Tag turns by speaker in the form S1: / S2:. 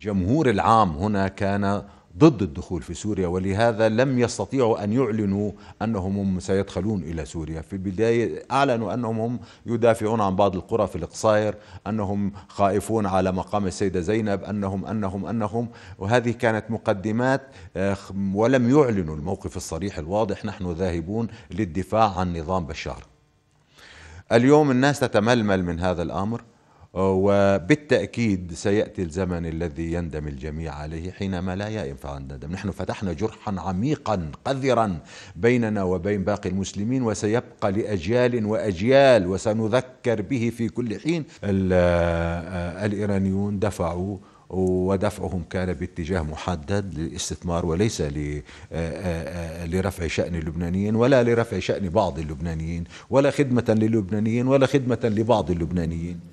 S1: جمهور العام هنا كان ضد الدخول في سوريا ولهذا لم يستطيعوا أن يعلنوا أنهم هم سيدخلون إلى سوريا في البداية أعلنوا أنهم هم يدافعون عن بعض القرى في القصائر أنهم خائفون على مقام السيدة زينب أنهم أنهم أنهم وهذه كانت مقدمات آه، ولم يعلنوا الموقف الصريح الواضح نحن ذاهبون للدفاع عن نظام بشار اليوم الناس تتململ من هذا الأمر وبالتأكيد سيأتي الزمن الذي يندم الجميع عليه حينما لا ينفع الندم نحن فتحنا جرحا عميقا قذرا بيننا وبين باقي المسلمين وسيبقى لأجيال وأجيال وسنذكر به في كل حين الإيرانيون دفعوا ودفعهم كان باتجاه محدد للاستثمار وليس لرفع شأن اللبنانيين ولا لرفع شأن بعض اللبنانيين ولا خدمة للبنانيين ولا خدمة لبعض اللبنانيين